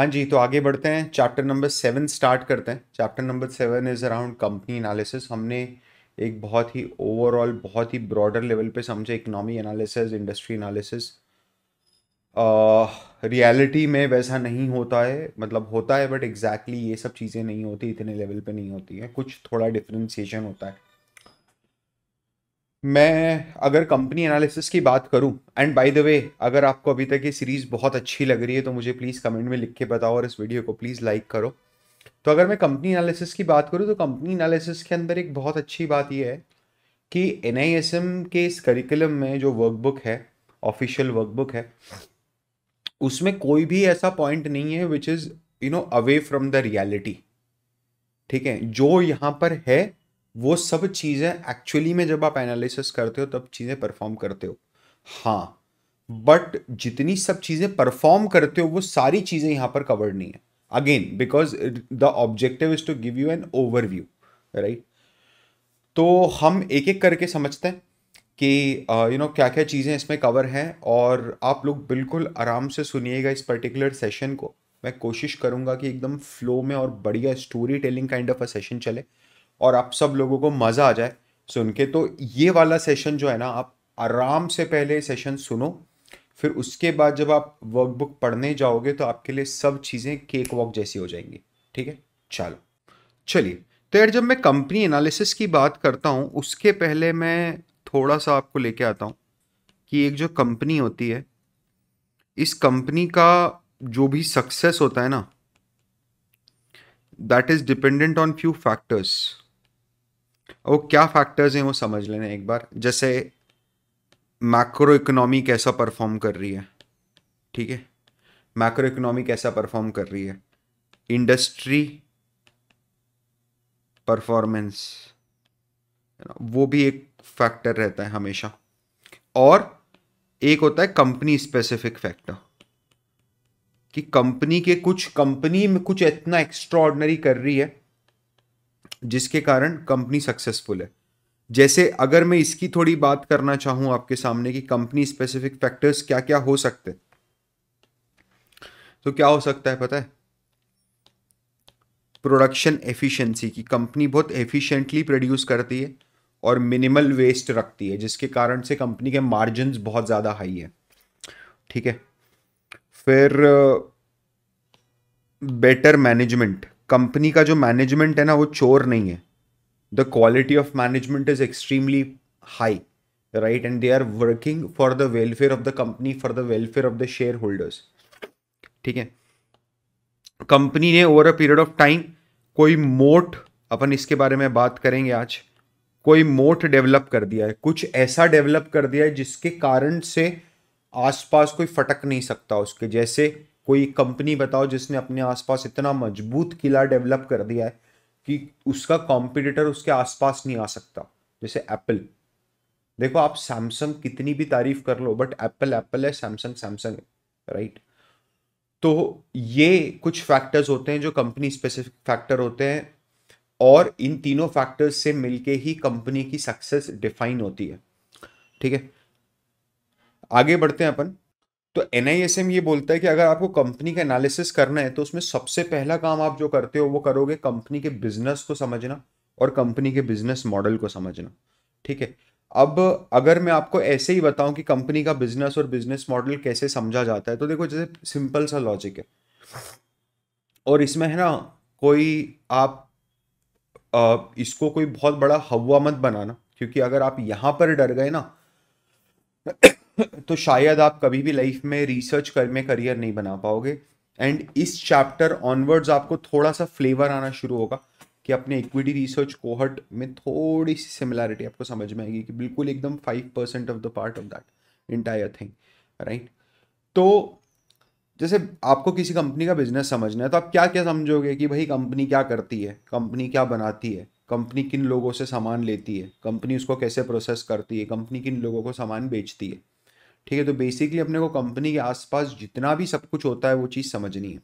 हाँ जी तो आगे बढ़ते हैं चैप्टर नंबर सेवन स्टार्ट करते हैं chapter number seven is around company analysis हमने एक बहुत ही ओवरऑल बहुत ही ब्रॉडर लेवल पे समझे economy analysis industry analysis reality में वैसा नहीं होता है मतलब होता है बट एग्जैक्टली exactly ये सब चीज़ें नहीं होती इतने लेवल पे नहीं होती है कुछ थोड़ा डिफ्रेंसीशन होता है मैं अगर कंपनी एनालिसिस की बात करूं एंड बाय द वे अगर आपको अभी तक ये सीरीज़ बहुत अच्छी लग रही है तो मुझे प्लीज़ कमेंट में लिख के बताओ और इस वीडियो को प्लीज़ लाइक करो तो अगर मैं कंपनी एनालिसिस की बात करूं तो कंपनी एनालिसिस के अंदर एक बहुत अच्छी बात यह है कि एन के इस करिकुलम में जो वर्कबुक है ऑफिशियल वर्कबुक है उसमें कोई भी ऐसा पॉइंट नहीं है which is you know away from the reality ठीक है जो यहाँ पर है वो सब चीज़ें एक्चुअली में जब आप एनालिसिस करते हो तब चीज़ें परफॉर्म करते हो हाँ बट जितनी सब चीज़ें परफॉर्म करते हो वो सारी चीज़ें यहाँ पर कवर्ड नहीं है again because the objective is to give you an overview right तो हम एक एक करके समझते हैं कि you uh, know you know, क्या क्या चीज़ें इसमें कवर हैं और आप लोग बिल्कुल आराम से सुनिएगा इस पर्टिकुलर सेशन को मैं कोशिश करूँगा कि एकदम फ्लो में और बढ़िया story telling kind of a session चले और आप सब लोगों को मज़ा आ जाए सुन के तो ये वाला सेशन जो है ना आप आराम से पहले सेशन सुनो फिर उसके बाद जब आप वर्कबुक पढ़ने जाओगे तो आपके लिए सब चीज़ें केक वॉक जैसी हो जाएंगी ठीक है चलो चलिए तो यार जब मैं कंपनी एनालिसिस की बात करता हूँ उसके पहले मैं थोड़ा सा आपको लेके आता हूँ कि एक जो कंपनी होती है इस कंपनी का जो भी सक्सेस होता है ना that is dependent on few factors वो क्या फैक्टर्स हैं वो समझ लेने एक बार जैसे मैक्रो इकोनॉमी कैसा परफॉर्म कर रही है ठीक है मैक्रो इकोनॉमी कैसा परफॉर्म कर रही है इंडस्ट्री परफॉर्मेंस वो भी एक फैक्टर रहता है हमेशा और एक होता है कंपनी स्पेसिफिक फैक्टर कि कंपनी के कुछ कंपनी में कुछ इतना एक्स्ट्रॉर्डनरी कर रही है जिसके कारण कंपनी सक्सेसफुल है जैसे अगर मैं इसकी थोड़ी बात करना चाहूं आपके सामने कि कंपनी स्पेसिफिक फैक्टर्स क्या क्या हो सकते तो क्या हो सकता है पता है प्रोडक्शन एफिशिएंसी की कंपनी बहुत एफिशिएंटली प्रोड्यूस करती है और मिनिमल वेस्ट रखती है जिसके कारण से कंपनी के मार्जिन बहुत ज़्यादा हाई है ठीक है फिर बेटर uh, मैनेजमेंट कंपनी का जो मैनेजमेंट है ना वो चोर नहीं है the quality of management is extremely high right and they are working for the welfare of the company for the welfare of the shareholders ठीक है कंपनी ने over a period of time कोई moat अपन इसके बारे में बात करेंगे आज कोई मोट डेवलप कर दिया है कुछ ऐसा डेवलप कर दिया है जिसके कारण से आसपास कोई फटक नहीं सकता उसके जैसे कोई कंपनी बताओ जिसने अपने आसपास इतना मजबूत किला डेवलप कर दिया है कि उसका कॉम्पिटिटर उसके आसपास नहीं आ सकता जैसे एप्पल देखो आप सैमसंग कितनी भी तारीफ कर लो बट एप्पल एप्पल है सैमसंग सैमसंग राइट तो ये कुछ फैक्टर्स होते हैं जो कंपनी स्पेसिफिक फैक्टर होते हैं और इन तीनों फैक्टर्स से मिलके ही कंपनी की सक्सेस डिफाइन होती है ठीक है आगे बढ़ते हैं अपन तो एन ये बोलता है कि अगर आपको कंपनी का एनालिसिस करना है तो उसमें सबसे पहला काम आप जो करते हो वो करोगे कंपनी के बिजनेस को समझना और कंपनी के बिजनेस मॉडल को समझना ठीक है अब अगर मैं आपको ऐसे ही बताऊं कि कंपनी का बिजनेस और बिजनेस मॉडल कैसे समझा जाता है तो देखो जैसे सिंपल सा लॉजिक है और इसमें है ना कोई आप आ, इसको कोई बहुत बड़ा हवा मत बनाना क्योंकि अगर आप यहाँ पर डर गए ना तो शायद आप कभी भी लाइफ में रिसर्च कर में करियर नहीं बना पाओगे एंड इस चैप्टर ऑनवर्ड्स आपको थोड़ा सा फ्लेवर आना शुरू होगा कि अपने इक्विटी रिसर्च कोहट में थोड़ी सी सिमिलैरिटी आपको समझ में आएगी कि बिल्कुल एकदम five percent of the part of that entire thing right तो जैसे आपको किसी कंपनी का बिजनेस समझना है तो आप क्या क्या समझोगे कि भाई कंपनी क्या करती है कंपनी क्या बनाती है कंपनी किन लोगों से सामान लेती है कंपनी उसको कैसे प्रोसेस करती है कंपनी किन लोगों को सामान बेचती है ठीक है तो बेसिकली अपने को कंपनी के आसपास जितना भी सब कुछ होता है वो चीज़ समझनी है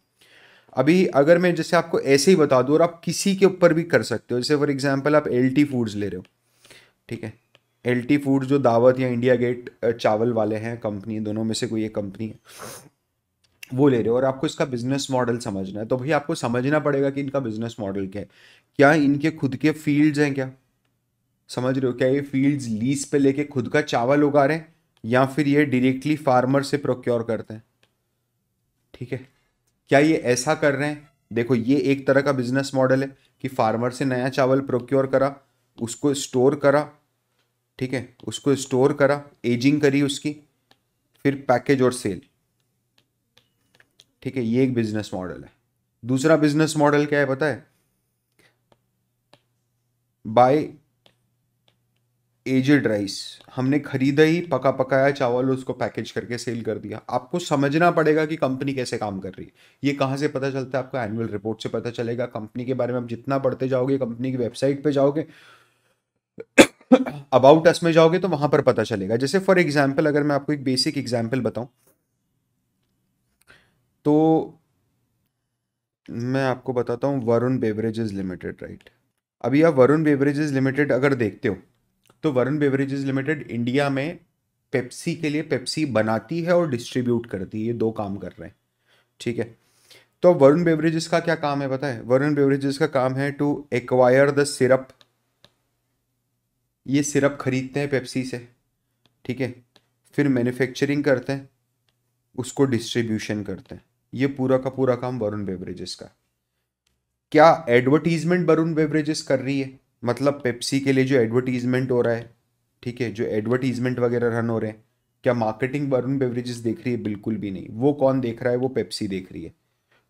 अभी अगर मैं जैसे आपको ऐसे ही बता दूँ और आप किसी के ऊपर भी कर सकते हो जैसे फॉर एग्जाम्पल आप एल फूड्स ले रहे हो ठीक है एल टी फूड जो दावत या इंडिया गेट चावल वाले हैं कंपनी दोनों में से कोई एक कंपनी है वो ले रहे हो और आपको इसका बिजनेस मॉडल समझना है तो भैया आपको समझना पड़ेगा कि इनका बिजनेस मॉडल क्या है क्या इनके खुद के फील्ड्स हैं क्या समझ रहे हो क्या ये फील्ड्स लीज पे लेके खुद का चावल उगा रहे हैं या फिर ये डायरेक्टली फार्मर से प्रोक्योर करते हैं ठीक है क्या ये ऐसा कर रहे हैं देखो ये एक तरह का बिजनेस मॉडल है कि फार्मर से नया चावल प्रोक्योर करा उसको स्टोर करा ठीक है उसको स्टोर करा एजिंग करी उसकी फिर पैकेज और सेल ठीक है ये एक बिजनेस मॉडल है दूसरा बिजनेस मॉडल क्या है पता है बाय एजड राइस हमने खरीदा ही पका पकाया चावल उसको पैकेज करके सेल कर दिया आपको समझना पड़ेगा कि कंपनी कैसे काम कर रही है ये कहाँ से पता चलता है आपको एनुअल रिपोर्ट से पता चलेगा कंपनी के बारे में आप जितना पढ़ते जाओगे कंपनी की वेबसाइट पे जाओगे अबाउट अस में जाओगे तो वहां पर पता चलेगा जैसे फॉर एग्जाम्पल अगर मैं आपको एक बेसिक एग्जाम्पल बताऊं तो मैं आपको बताता हूँ वरुण बेवरेजेस लिमिटेड राइट अभी आप वरुण बेवरेजेस लिमिटेड अगर देखते हो तो वरुण बेवरेजेस लिमिटेड इंडिया में पेप्सी के लिए पेप्सी बनाती है और डिस्ट्रीब्यूट करती है ये दो काम कर रहे हैं ठीक है तो वरुण बेवरेजेस का क्या काम है पता है वरुण बेवरेजेस का काम है टू एक्वायर द सिरप ये सिरप खरीदते हैं पेप्सी से ठीक है फिर मैन्युफैक्चरिंग करते हैं उसको डिस्ट्रीब्यूशन करते हैं ये पूरा का पूरा काम वरुण बेवरेजेस का क्या एडवर्टीजमेंट वरुण बेवरेजेस कर रही है मतलब पेप्सी के लिए जो एडवर्टीज़मेंट हो रहा है ठीक है जो एडवर्टीज़मेंट वगैरह रन हो रहे हैं क्या मार्केटिंग वरुण बेवरेजेस देख रही है बिल्कुल भी नहीं वो कौन देख रहा है वो पेप्सी देख रही है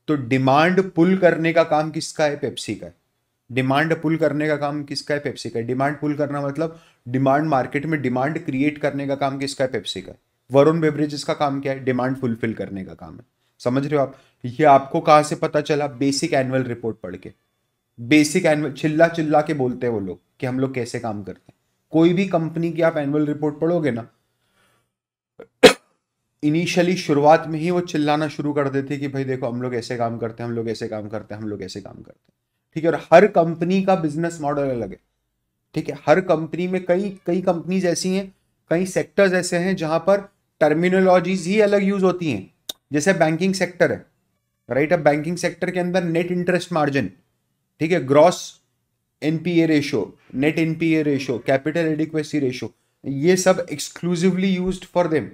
तो डिमांड पुल करने का काम किसका है पेप्सी का है डिमांड पुल करने का काम किसका है पेप्सी का डिमांड पुल करना मतलब डिमांड मार्केट में डिमांड क्रिएट करने का काम किसका है पेप्सी का वरुण बेवरेजेस का काम क्या है डिमांड फुलफिल करने का काम है समझ रहे हो आप ये आपको कहाँ से पता चला बेसिक एनुअल रिपोर्ट पढ़ के बेसिक एनुअल चिल्ला चिल्ला के बोलते हैं वो लोग कि हम लोग कैसे काम करते हैं कोई भी कंपनी की आप एनुअल रिपोर्ट पढ़ोगे ना इनिशियली शुरुआत में ही वो चिल्लाना शुरू कर देते कि भाई देखो हम लोग ऐसे काम करते हैं हम लोग ऐसे काम करते हैं हम लोग ऐसे काम करते हैं ठीक है और हर कंपनी का बिजनेस मॉडल अलग है ठीक है हर कंपनी में कई कई कंपनीज ऐसी हैं कई सेक्टर्स ऐसे हैं जहां पर टर्मिनोलॉजीज ही अलग यूज होती हैं जैसे बैंकिंग सेक्टर है राइट अब बैंकिंग सेक्टर के अंदर नेट इंटरेस्ट मार्जिन ठीक है gross NPA ratio net NPA ratio capital adequacy ratio ये सब एक्सक्लूसिवली यूज फॉर देम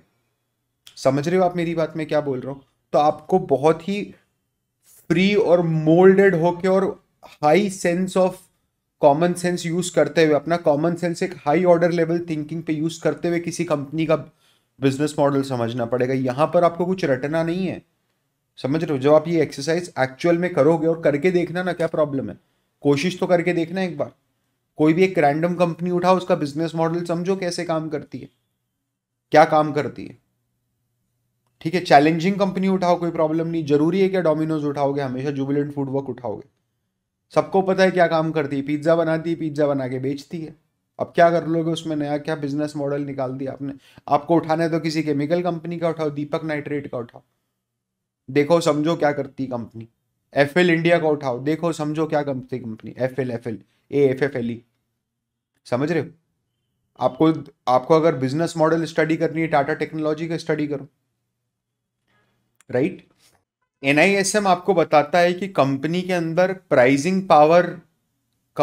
समझ रहे हो आप मेरी बात में क्या बोल रहा हूँ तो आपको बहुत ही फ्री और मोल्डेड होके और high sense of common sense use करते हुए अपना कॉमन सेंस एक हाई ऑर्डर लेवल थिंकिंग पे यूज करते हुए किसी कंपनी का बिजनेस मॉडल समझना पड़ेगा यहाँ पर आपको कुछ रटना नहीं है समझ रहे हो जब आप ये एक्सरसाइज एक्चुअल में करोगे और करके देखना ना क्या प्रॉब्लम है कोशिश तो करके देखना एक बार कोई भी एक रैंडम कंपनी उठाओ उसका बिजनेस मॉडल समझो कैसे काम करती है क्या काम करती है ठीक है चैलेंजिंग कंपनी उठाओ कोई प्रॉब्लम नहीं जरूरी है क्या डोमिनोज उठाओगे हमेशा जुबिलेंट फूड वर्क उठाओगे सबको पता है क्या काम करती है पिज्ज़ा बनाती है पिज्ज़ा बना के बेचती है अब क्या कर लोगे उसमें नया क्या बिजनेस मॉडल निकाल दिया आपने आपको उठाना है तो किसी केमिकल कंपनी का उठाओ दीपक नाइट्रेट का उठाओ देखो समझो क्या करती कंपनी एफ एल इंडिया को उठाओ देखो समझो क्या करती company F L F L A F F L E समझ रहे हो आपको आपको अगर बिजनेस मॉडल स्टडी करनी है टाटा टेक्नोलॉजी का स्टडी करो right N I S M आपको बताता है कि कंपनी के अंदर प्राइजिंग पावर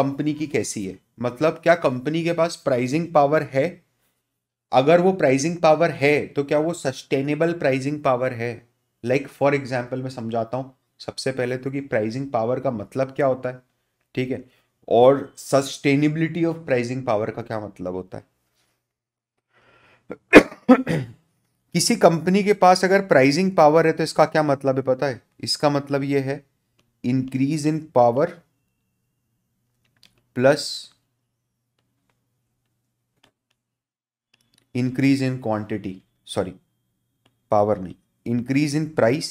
कंपनी की कैसी है मतलब क्या कंपनी के पास प्राइजिंग पावर है अगर वो प्राइजिंग पावर है तो क्या वो सस्टेनेबल प्राइजिंग पावर है लाइक फॉर एग्जाम्पल मैं समझाता हूँ सबसे पहले तो कि प्राइजिंग पावर का मतलब क्या होता है ठीक है और सस्टेनेबिलिटी ऑफ प्राइजिंग पावर का क्या मतलब होता है किसी कंपनी के पास अगर प्राइजिंग पावर है तो इसका क्या मतलब है पता है इसका मतलब यह है increase in power plus increase in quantity sorry power नहीं increase in price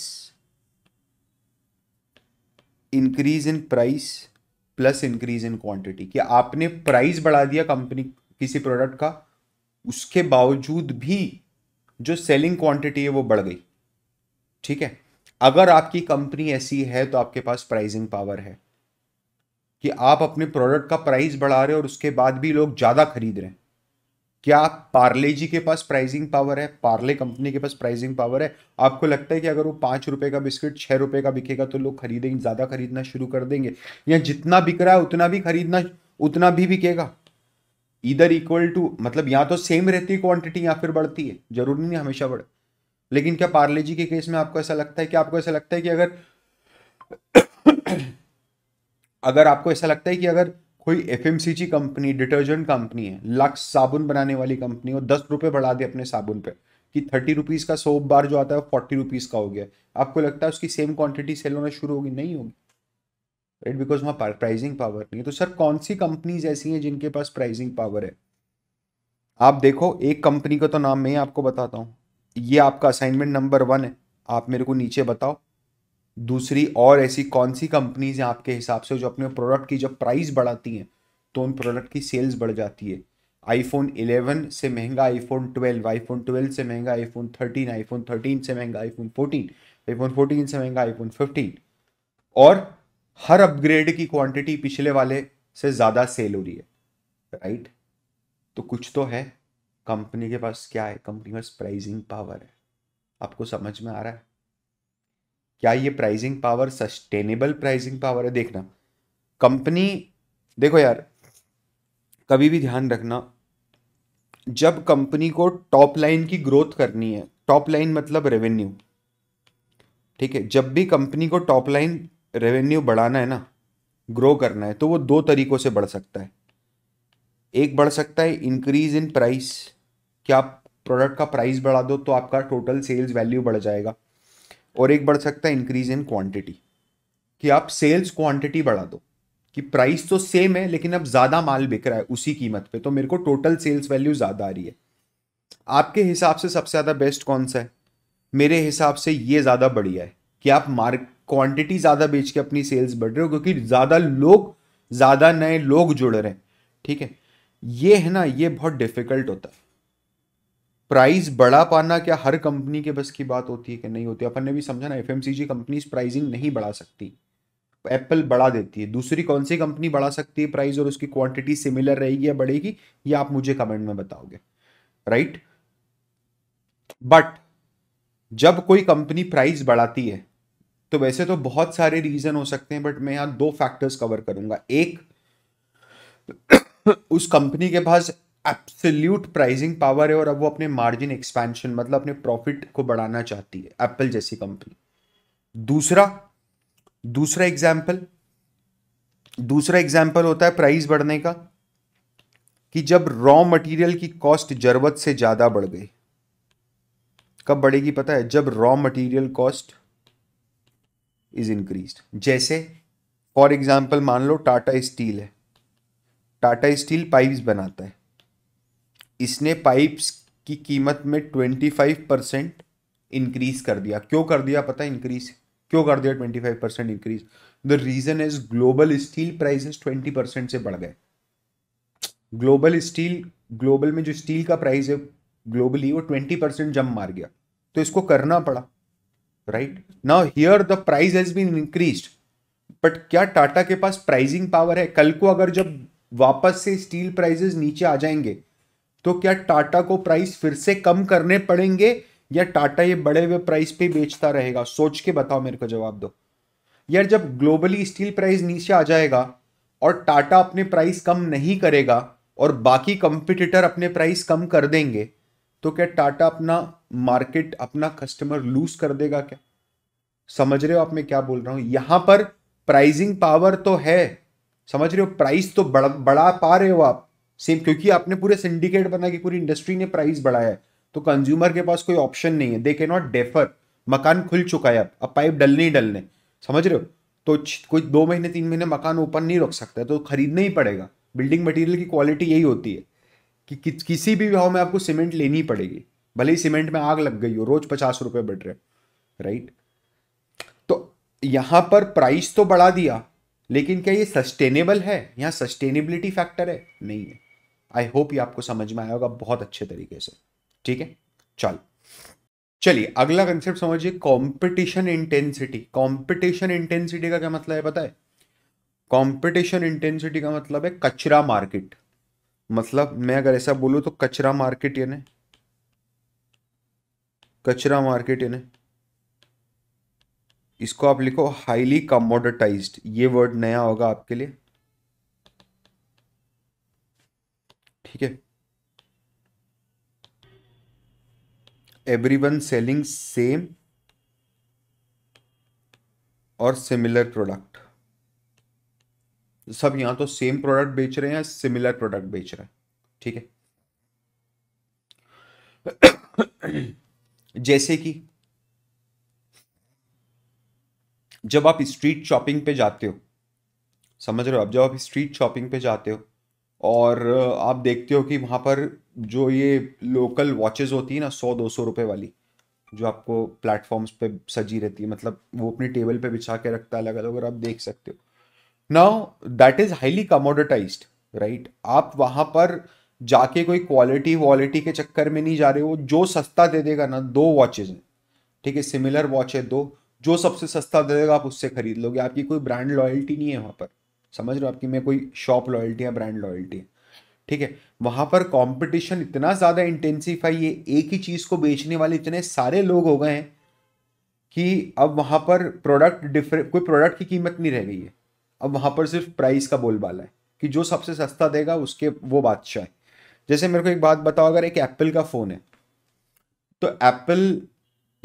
increase in price plus increase in quantity कि आपने प्राइस बढ़ा दिया कंपनी किसी प्रोडक्ट का उसके बावजूद भी जो सेलिंग क्वांटिटी है वो बढ़ गई ठीक है अगर आपकी कंपनी ऐसी है तो आपके पास प्राइसिंग पावर है कि आप अपने प्रोडक्ट का प्राइस बढ़ा रहे हो और उसके बाद भी लोग ज़्यादा खरीद रहे हैं क्या पार्ले जी के पास प्राइसिंग पावर है पार्ले कंपनी के पास प्राइसिंग पावर है आपको लगता है कि अगर वो पाँच रुपये का बिस्किट छः रुपये का बिकेगा तो लोग खरीदेंगे ज़्यादा खरीदना शुरू कर देंगे या जितना बिक रहा है उतना भी खरीदना उतना भी बिकेगा इधर इक्वल टू मतलब या तो सेम रहती है क्वांटिटी या फिर बढ़ती है जरूरी नहीं हमेशा बढ़े लेकिन क्या पार्ले जी के केस में आपको ऐसा लगता है कि आपको ऐसा लगता है कि अगर अगर आपको ऐसा लगता है कि अगर कोई एफ कंपनी डिटर्जेंट कंपनी है लक्स साबुन बनाने वाली कंपनी और दस रुपये बढ़ा दे अपने साबुन पे कि थर्टी रुपीज़ का सोप बार जो आता है फोर्टी रुपीज़ का हो गया आपको लगता है उसकी सेम क्वांटिटी सेल होना शुरू होगी नहीं होगी राइट बिकॉज वहाँ प्राइजिंग पावर नहीं तो सर कौन सी कंपनीज ऐसी हैं जिनके पास प्राइजिंग पावर है आप देखो एक कंपनी का तो नाम मैं आपको बताता हूँ ये आपका असाइनमेंट नंबर वन है आप मेरे को नीचे बताओ दूसरी और ऐसी कौन सी कंपनीज हैं आपके हिसाब से जो अपने प्रोडक्ट की जब प्राइस बढ़ाती हैं तो उन प्रोडक्ट की सेल्स बढ़ जाती है आईफोन 11 से महंगा आईफोन 12 आईफोन 12 से महंगा आईफोन 13 आईफोन 13 से महंगा आईफोन 14 आईफोन 14 से महंगा आईफोन 15 और हर अपग्रेड की क्वांटिटी पिछले वाले से ज़्यादा सेल हो रही है राइट तो कुछ तो है कंपनी के पास क्या है कंपनी के पास प्राइजिंग पावर है आपको समझ में आ रहा है क्या ये pricing power sustainable pricing power है देखना कंपनी देखो यार कभी भी ध्यान रखना जब कंपनी को टॉप लाइन की ग्रोथ करनी है टॉप लाइन मतलब रेवेन्यू ठीक है जब भी कंपनी को टॉप लाइन रेवेन्यू बढ़ाना है ना ग्रो करना है तो वो दो तरीकों से बढ़ सकता है एक बढ़ सकता है इंक्रीज इन प्राइस क्या प्रोडक्ट का प्राइस बढ़ा दो तो आपका टोटल सेल्स वैल्यू बढ़ जाएगा और एक बढ़ सकता है इंक्रीज इन क्वांटिटी कि आप सेल्स क्वांटिटी बढ़ा दो कि प्राइस तो सेम है लेकिन अब ज़्यादा माल बिक रहा है उसी कीमत पे तो मेरे को टोटल सेल्स वैल्यू ज़्यादा आ रही है आपके हिसाब से सबसे ज़्यादा बेस्ट कौन सा है मेरे हिसाब से ये ज़्यादा बढ़िया है कि आप मार्क क्वांटिटी ज़्यादा बेच के अपनी सेल्स बढ़ रहे हो क्योंकि ज़्यादा लोग ज़्यादा नए लोग जुड़ रहे हैं ठीक है ये है ना ये बहुत डिफ़िकल्ट होता है प्राइस बढ़ा पाना क्या हर कंपनी के बस की बात होती है कि नहीं होती अपन ने भी समझा ना एफ कंपनीज प्राइसिंग नहीं बढ़ा सकती एप्पल बढ़ा देती है दूसरी कौन सी कंपनी बढ़ा सकती है प्राइस और उसकी क्वांटिटी सिमिलर रहेगी या बढ़ेगी ये आप मुझे कमेंट में बताओगे राइट बट जब कोई कंपनी प्राइस बढ़ाती है तो वैसे तो बहुत सारे रीजन हो सकते हैं बट मैं यहां दो फैक्टर्स कवर करूंगा एक उस कंपनी के पास एप्सल्यूट प्राइजिंग पावर है और अब वो अपने मार्जिन एक्सपेंशन मतलब अपने प्रॉफिट को बढ़ाना चाहती है एप्पल जैसी कंपनी दूसरा दूसरा एग्जाम्पल दूसरा एग्जाम्पल होता है प्राइस बढ़ने का कि जब रॉ मटेरियल की कॉस्ट जरूरत से ज़्यादा बढ़ गई कब बढ़ेगी पता है जब raw material cost is increase जैसे फॉर एग्जाम्पल मान लो टाटा स्टील है टाटा स्टील पाइप्स बनाता है इसने पाइप्स की कीमत में ट्वेंटी फाइव परसेंट इंक्रीज कर दिया क्यों कर दिया पता है इंक्रीज क्यों कर दिया twenty five percent increase the reason is global steel prices twenty percent से बढ़ गए ग्लोबल स्टील ग्लोबल में जो स्टील का प्राइस है ग्लोबली वो ट्वेंटी परसेंट जम मार गया तो इसको करना पड़ा right now here the price has been increase but क्या टाटा के पास प्राइजिंग पावर है कल को अगर जब वापस से स्टील प्राइजेस नीचे आ जाएंगे तो क्या टाटा को प्राइस फिर से कम करने पड़ेंगे या टाटा ये बड़े हुए प्राइस पे बेचता रहेगा सोच के बताओ मेरे को जवाब दो यार जब ग्लोबली स्टील प्राइस नीचे आ जाएगा और टाटा अपने प्राइस कम नहीं करेगा और बाकी कंपिटिटर अपने प्राइस कम कर देंगे तो क्या टाटा अपना मार्केट अपना कस्टमर लूज कर देगा क्या समझ रहे हो आप मैं क्या बोल रहा हूँ यहां पर प्राइजिंग पावर तो है समझ रहे हो प्राइस तो बढ़ा पा रहे हो आप सेम क्योंकि आपने पूरे सिंडिकेट बना के पूरी इंडस्ट्री ने प्राइस बढ़ाया है तो कंज्यूमर के पास कोई ऑप्शन नहीं है दे के नॉट डेफर मकान खुल चुका है अब अब पाइप डलने ही डलने समझ रहे हो तो कोई दो महीने तीन महीने मकान ओपन नहीं रख सकता तो खरीदना ही पड़ेगा बिल्डिंग मटेरियल की क्वालिटी यही होती है कि, कि किसी भी भाव में आपको सीमेंट लेनी पड़ेगी भले ही सीमेंट में आग लग गई हो रोज पचास रुपये बढ़ रहे राइट तो यहाँ पर प्राइस तो बढ़ा दिया लेकिन क्या ये सस्टेनेबल है यहाँ सस्टेनेबिलिटी फैक्टर है नहीं है आई होप ये आपको समझ में आया होगा बहुत अच्छे तरीके से ठीक है चल चलिए अगला कंसेप्ट समझिए कंपटीशन इंटेंसिटी कंपटीशन इंटेंसिटी का क्या मतलब है पता है कंपटीशन इंटेंसिटी का मतलब है कचरा मार्केट मतलब मैं अगर ऐसा बोलूं तो कचरा मार्केट यानी कचरा मार्केट यानी इसको आप लिखो हाईली कमोडिटाइज्ड ये वर्ड नया होगा आपके लिए ठीक है एवरी वन सेलिंग सेम और सिमिलर प्रोडक्ट सब यहां तो सेम प्रोडक्ट बेच रहे हैं या सिमिलर प्रोडक्ट बेच रहे हैं ठीक है जैसे कि जब आप स्ट्रीट शॉपिंग पे जाते हो समझ रहे हो आप जब आप स्ट्रीट शॉपिंग पे जाते हो और आप देखते हो कि वहाँ पर जो ये लोकल वॉचेज़ होती है ना सौ दो सौ रुपये वाली जो आपको प्लेटफॉर्म्स पे सजी रहती है मतलब वो अपनी टेबल पे बिछा के रखता है अलग अलग और आप देख सकते हो now that is highly commoditise right आप वहाँ पर जाके कोई क्वालिटी वॉलिटी के चक्कर में नहीं जा रहे हो जो सस्ता दे देगा ना दो वॉचेज हैं ठीक है सिमिलर वॉच है दो जो सबसे सस्ता दे देगा आप उससे खरीद लोगे आपकी कोई ब्रांड लॉयल्टी नहीं है वहाँ पर समझ रहे हो आपकी मैं कोई शॉप लॉयल्टी या ब्रांड लॉयल्टी ठीक है वहां पर कंपटीशन इतना ज़्यादा इंटेंसिफाई है एक ही चीज़ को बेचने वाले इतने सारे लोग हो गए हैं कि अब वहां पर प्रोडक्ट डिफरेंट कोई प्रोडक्ट की कीमत नहीं रह गई है अब वहां पर सिर्फ प्राइस का बोलबाला है कि जो सबसे सस्ता देगा उसके वो बादशाह है जैसे मेरे को एक बात बताओ अगर एक एप्पल का फ़ोन है तो एप्पल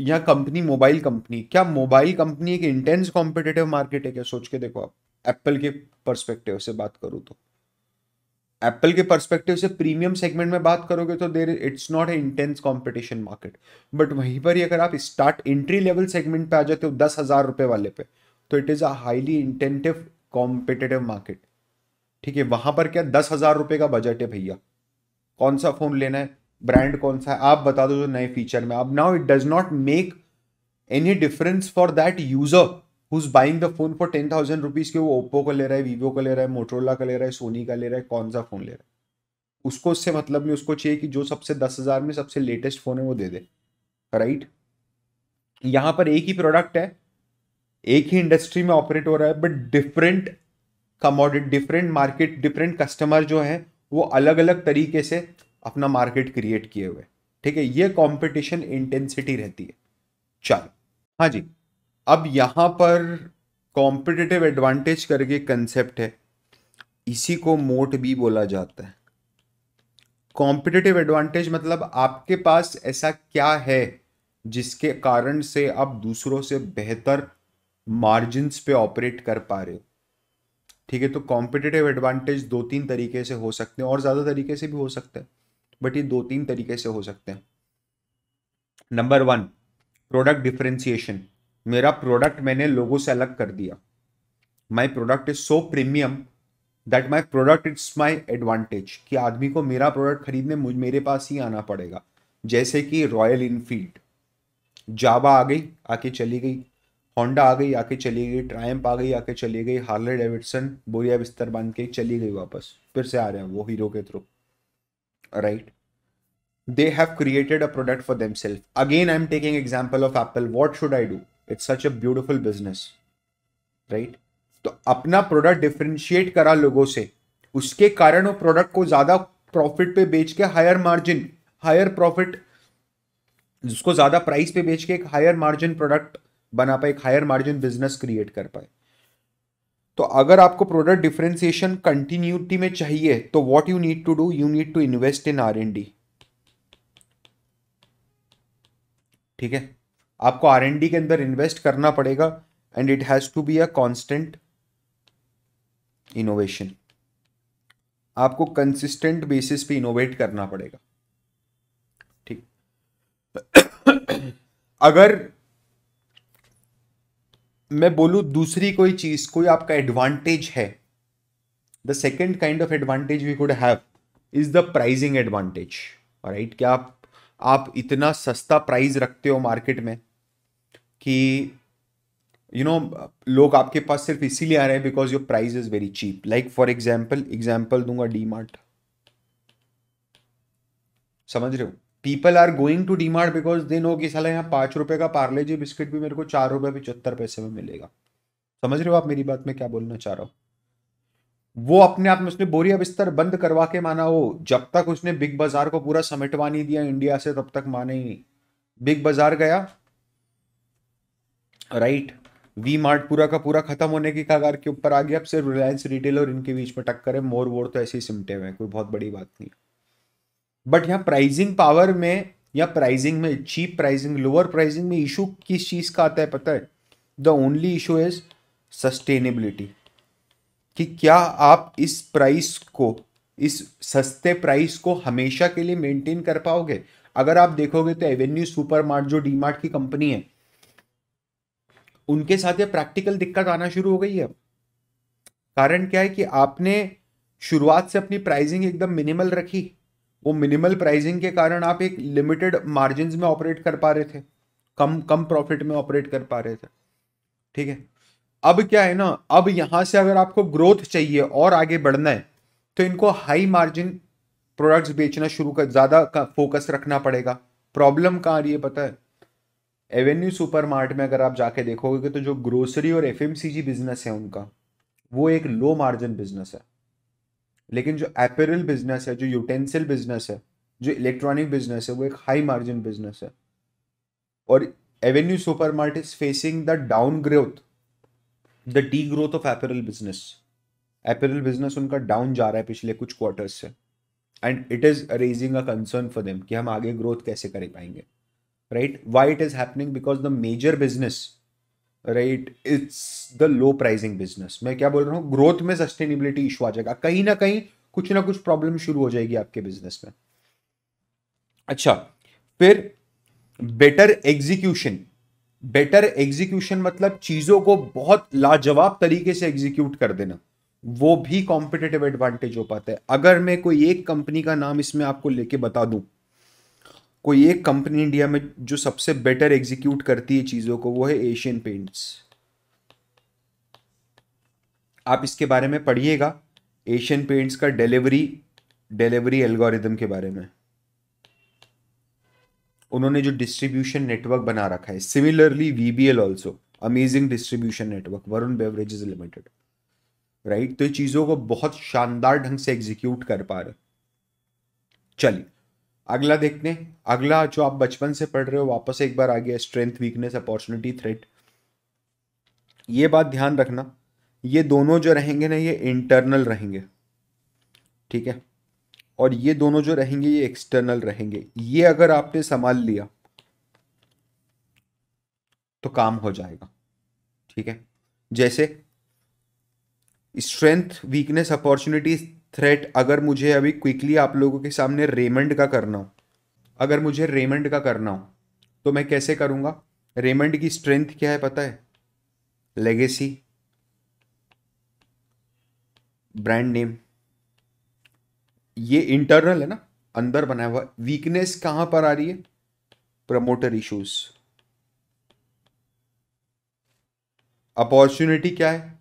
या कंपनी मोबाइल कंपनी क्या मोबाइल कंपनी एक इंटेंस कॉम्पिटेटिव मार्केट है क्या सोच के देखो आप एप्पल के परस्पेक्टिव से बात करूँ तो एप्पल के परस्पेक्टिव से प्रीमियम सेगमेंट में बात करोगे तो there it's not a intense competition market but वहीं पर ही अगर आप स्टार्ट एंट्री लेवल सेगमेंट पे आ जाते हो दस हज़ार रुपए वाले पे तो it is a highly intensive competitive market ठीक है वहां पर क्या दस हज़ार रुपये का बजट है भैया कौन सा फ़ोन लेना है ब्रांड कौन सा है आप बता दो जो नए फीचर में अब now it does not make any difference for that user who's buying the phone for ten thousand rupees के वो ओप्पो का ले रहा है वीवो का ले रहा है मोटरोला का ले रहा है सोनी का ले रहा है कौन सा फोन ले रहा है उसको उससे मतलब नहीं उसको चाहिए कि जो सबसे दस हजार में सबसे लेटेस्ट फोन है वो दे दे राइट यहां पर एक ही प्रोडक्ट है एक ही इंडस्ट्री में ऑपरेट हो रहा है but different commodity different market different customer जो है वो अलग अलग तरीके से अपना मार्केट क्रिएट किए हुए ठीक है ये कॉम्पिटिशन इंटेंसिटी रहती है चलो हाँ जी अब यहाँ पर कॉम्पिटिटिव एडवांटेज करके कंसेप्ट है इसी को मोट भी बोला जाता है कॉम्पिटिटिव एडवांटेज मतलब आपके पास ऐसा क्या है जिसके कारण से आप दूसरों से बेहतर मार्जिन्स पे ऑपरेट कर पा रहे हो ठीक है तो कॉम्पिटिटिव एडवांटेज दो तीन तरीके से हो सकते हैं और ज़्यादा तरीके से भी हो सकते हैं बट ये दो तीन तरीके से हो सकते हैं नंबर वन प्रोडक्ट डिफ्रेंसिएशन मेरा प्रोडक्ट मैंने लोगों से अलग कर दिया my product is so premium that my product it's my advantage कि आदमी को मेरा प्रोडक्ट खरीदने मुझ मेरे पास ही आना पड़ेगा जैसे कि रॉयल इनफील्ड जाबा आ गई आके चली गई होंडा आ गई आके चली गई ट्रायम्प आ गई आके चली गई हार्ले डेविडसन बोरिया बिस्तर बांध के चली गई वापस फिर से आ रहे हैं वो हीरो के through right they have created a product for them self again I am taking example of Apple what should I do it's such a beautiful business right तो अपना प्रोडक्ट डिफ्रेंशिएट करा लोगों से उसके कारण वो प्रोडक्ट को ज़्यादा प्रॉफिट पे बेच के हायर मार्जिन हायर प्रॉफिट उसको ज़्यादा प्राइस पे बेच के एक हायर मार्जिन प्रोडक्ट बना पाए एक हायर मार्जिन बिजनेस क्रिएट कर पाए तो अगर आपको प्रोडक्ट डिफ्रेंसिएशन कंटिन्यूटी में चाहिए तो what you need to do you need to invest in R N D ठीक है आपको आर एन डी के अंदर इन्वेस्ट करना पड़ेगा and it has to be a constant innovation आपको कंसिस्टेंट बेसिस पे इनोवेट करना पड़ेगा ठीक अगर मैं बोलूं दूसरी कोई चीज़ कोई आपका एडवांटेज है the second kind of advantage we could have is the pricing advantage right क्या आप आप इतना सस्ता प्राइस रखते हो मार्केट में कि यू नो लोग आपके पास सिर्फ इसीलिए आ रहे हैं because your price is very cheap like for example example दूंगा डी मार्ट समझ रहे हो people are going to D Mart because they know कि साला यहाँ पांच रुपए का पार्ले जी बिस्किट भी मेरे को चार रुपए पिचहत्तर पैसे में मिलेगा समझ रहे हो आप मेरी बात में क्या बोलना चाह रहा हो वो अपने आप में उसने बोरिया बिस्तर बंद करवा के माना हो जब तक उसने बिग बाजार को पूरा समेटवा नहीं दिया इंडिया से तब तक माने ही नहीं बिग बाजार गया राइट वी मार्ट पूरा का पूरा खत्म होने की कगार के ऊपर आ गया अब सिर्फ रिलायंस रिटेल और इनके बीच में टक्कर है मोर वोर तो ऐसे ही सिमटे हुए हैं कोई बहुत बड़ी बात नहीं बट यहाँ प्राइजिंग पावर में या प्राइजिंग में चीप प्राइजिंग लोअर प्राइजिंग में इशू किस चीज़ का आता है पता है the only issue is sustainability कि क्या आप इस प्राइस को इस सस्ते प्राइस को हमेशा के लिए मेंटेन कर पाओगे अगर आप देखोगे तो एवेन्यू सुपरमार्ट जो डीमार्ट की कंपनी है उनके साथ ये प्रैक्टिकल दिक्कत आना शुरू हो गई है कारण क्या है कि आपने शुरुआत से अपनी प्राइजिंग एकदम मिनिमल रखी वो मिनिमल प्राइजिंग के कारण आप एक लिमिटेड मार्जिन में ऑपरेट कर पा रहे थे कम कम प्रॉफिट में ऑपरेट कर पा रहे थे ठीक है अब क्या है ना अब यहाँ से अगर आपको ग्रोथ चाहिए और आगे बढ़ना है तो इनको हाई मार्जिन प्रोडक्ट्स बेचना शुरू कर ज़्यादा फोकस रखना पड़ेगा प्रॉब्लम कहाँ आ रही है पता है एवेन्यू सुपरमार्ट में अगर आप जाके देखोगे तो जो ग्रोसरी और एफ बिजनेस है उनका वो एक लो मार्जिन बिजनेस है लेकिन जो एपेरल बिजनेस है जो यूटेंसिल बिजनेस है जो इलेक्ट्रॉनिक बिजनेस है वो एक हाई मार्जिन बिजनेस है और Avenue super mart is facing the down growth the de growth of apparel business apparel business उनका डाउन जा रहा है पिछले कुछ क्वार्टर्स से and it is raising a concern for them कि हम आगे ग्रोथ कैसे कर पाएंगे right why it is happening because the major business right it's the low pricing business मैं क्या बोल रहा हूँ ग्रोथ में सस्टेनेबिलिटी इशू आ जाएगा कहीं ना कहीं कुछ ना कुछ प्रॉब्लम शुरू हो जाएगी आपके बिजनेस में अच्छा फिर बेटर एग्जीक्यूशन बेटर एग्जीक्यूशन मतलब चीजों को बहुत लाजवाब तरीके से एग्जीक्यूट कर देना वो भी कॉम्पिटेटिव एडवांटेज हो पाता है अगर मैं कोई एक कंपनी का नाम इसमें आपको लेके बता दूं कोई एक कंपनी इंडिया में जो सबसे बेटर एग्जीक्यूट करती है चीज़ों को वो है एशियन पेंट्स आप इसके बारे में पढ़िएगा एशियन पेंट्स का डिलीवरी डिलीवरी एल्गोरिदम के बारे में उन्होंने जो डिस्ट्रीब्यूशन नेटवर्क बना रखा है similarly VBL also amazing distribution network Varun Beverages Limited right तो ये चीज़ों को बहुत शानदार ढंग से एग्जीक्यूट कर पा रहे चलिए अगला देखने अगला जो आप बचपन से पढ़ रहे हो वापस एक बार आ गया स्ट्रेंथ वीकनेस अपॉर्चुनिटी थ्रेट ये बात ध्यान रखना ये दोनों जो रहेंगे ना ये इंटरनल रहेंगे ठीक है और ये दोनों जो रहेंगे ये एक्सटर्नल रहेंगे ये अगर आपने संभाल लिया तो काम हो जाएगा ठीक है जैसे स्ट्रेंथ वीकनेस अपॉर्चुनिटीज थ्रेट अगर मुझे अभी क्विकली आप लोगों के सामने रेमंड का करना हो अगर मुझे रेमंड का करना हो तो मैं कैसे करूँगा रेमंड की स्ट्रेंथ क्या है पता है लेगेसी ब्रांड नेम ये इंटरनल है ना अंदर बनाया हुआ वीकनेस कहां पर आ रही है प्रमोटर इश्यूज अपॉर्चुनिटी क्या है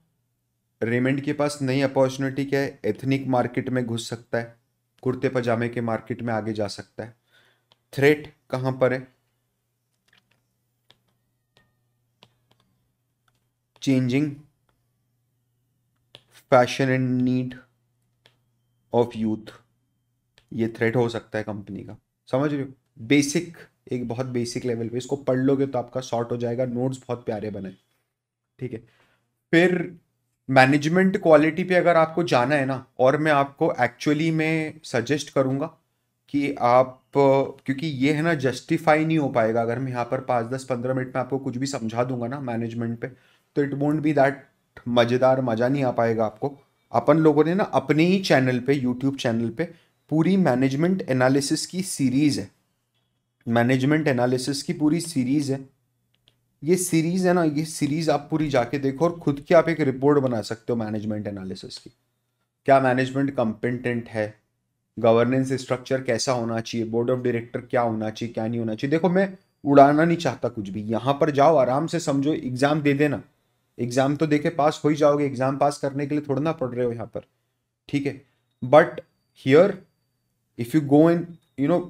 रेमेंड के पास नई अपॉर्चुनिटी क्या है एथनिक मार्केट में घुस सकता है कुर्ते पजामे के मार्केट में आगे जा सकता है थ्रेट कहां पर है changing fashion and need of youth ये थ्रेट हो सकता है कंपनी का समझ रहे हो बेसिक एक बहुत बेसिक लेवल पे इसको पढ़ लोगे तो आपका शॉर्ट हो जाएगा नोट्स बहुत प्यारे बने ठीक है फिर मैनेजमेंट क्वालिटी पे अगर आपको जाना है ना और मैं आपको एक्चुअली में सजेस्ट करूँगा कि आप क्योंकि ये है ना जस्टिफाई नहीं हो पाएगा अगर मैं यहाँ पर पाँच दस पंद्रह मिनट में आपको कुछ भी समझा दूंगा ना मैनेजमेंट पे तो इट वोंट बी दैट मज़ेदार मज़ा नहीं आ पाएगा आपको अपन लोगों ने ना अपने ही चैनल पे यूट्यूब चैनल पे पूरी मैनेजमेंट एनालिसिस की सीरीज़ है मैनेजमेंट एनालिसिस की पूरी सीरीज़ है ये सीरीज़ है ना ये सीरीज़ आप पूरी जाके देखो और खुद की आप एक रिपोर्ट बना सकते हो मैनेजमेंट एनालिसिस की क्या मैनेजमेंट कंपेंटेंट है गवर्नेंस स्ट्रक्चर कैसा होना चाहिए बोर्ड ऑफ डायरेक्टर क्या होना चाहिए क्या नहीं होना चाहिए देखो मैं उड़ाना नहीं चाहता कुछ भी यहाँ पर जाओ आराम से समझो एग्ज़ाम दे देना एग्ज़ाम तो देखे पास हो ही जाओगे एग्ज़ाम पास करने के लिए थोड़ा ना पढ़ रहे हो यहाँ पर ठीक है but here if you go in you know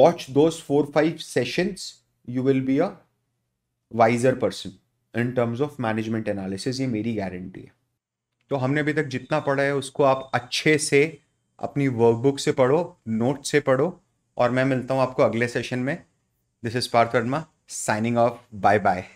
watch those four five sessions you will be a wiser person in terms of management analysis ये मेरी गारंटी है तो हमने अभी तक जितना पढ़ा है उसको आप अच्छे से अपनी वर्कबुक से पढ़ो नोट से पढ़ो और मैं मिलता हूँ आपको अगले सेशन में this is Parth Verma signing off bye bye